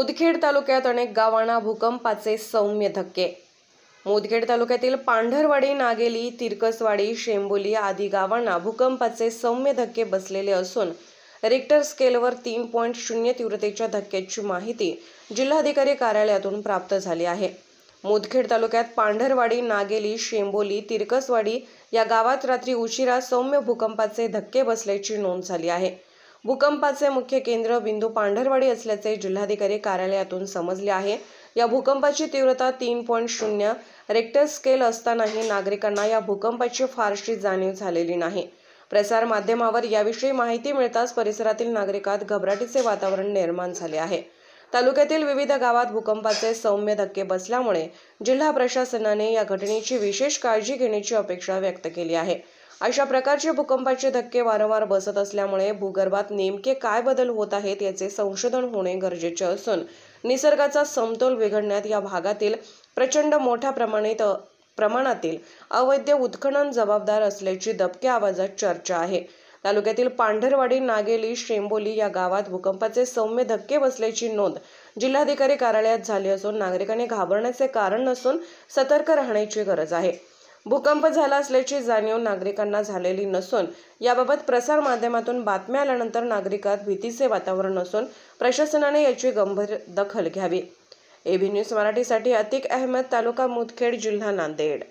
मुदखेड तालुक्यात अनेक गावांना भूकंपाचे सौम्य धक्के मुदखेड तालुक्यातील पांढरवाडी नागेली तिरकसवाडी शेंबोली आदी गावांना भूकंपाचे सौम्य धक्के बसलेले असून रिक्टर स्केलवर तीन पॉईंट शून्य तीव्रतेच्या धक्क्याची माहिती जिल्हाधिकारी कार्यालयातून प्राप्त झाली आहे मुदखेड तालुक्यात पांढरवाडी नागेली शेंबोली तिरकसवाडी या गावात रात्री उशिरा सौम्य भूकंपाचे धक्के बसल्याची नोंद झाली आहे भूकंपाचे मुख्य केंद्र बिंदू पांढरवाडी असल्याचे जिल्हाधिकारी कार्यालयातून समजले आहे या भूकंपाची तीव्रता तीन पॉईंट शून्य रेक्टर स्केल असतानाही नागरिकांना या भूकंपाची फारशी जाणीव झालेली नाही प्रसार माध्यमावर याविषयी माहिती मिळताच परिसरातील नागरिकात घबराटीचे वातावरण निर्माण झाले आहे तालुक्यातील विविध गावात भूकंपाचे सौम्य धक्के बसल्यामुळे जिल्हा प्रशासनाने या घटनेची विशेष काळजी घेण्याची अपेक्षा व्यक्त केली आहे अशा प्रकारचे भूकंपाचे धक्के वारंवार बसत असल्यामुळे भूगर्भात नेमके काय बदल होत आहेत याचे संशोधन होणे गरजेचे असून निसर्गाचा समतोल बिघडण्यात या भागातील प्रचंड मोठ्या प्रमाणात प्रमाणातील अवैध उत्खनन जबाबदार असल्याची धबक्या आवाजात चर्चा आहे तालुक्यातील पांढरवाडी नागेली शेंबोली या गावात भूकंपाचे सौम्य धक्के बसल्याची नोंद जिल्हाधिकारी कार्यालयात झाली असून नागरिकांनी घाबरण्याचे कारण नसून सतर्क राहण्याची गरज आहे भूकंप झाला असल्याची जाणीव नागरिकांना झालेली नसून याबाबत प्रसारमाध्यमातून बातम्या आल्यानंतर नागरिकात भीतीचे वातावरण असून प्रशासनाने याची गंभीर दखल घ्यावी एबी न्यूज मराठीसाठी अतिक अहमद तालुका मुदखेड जिल्हा नांदेड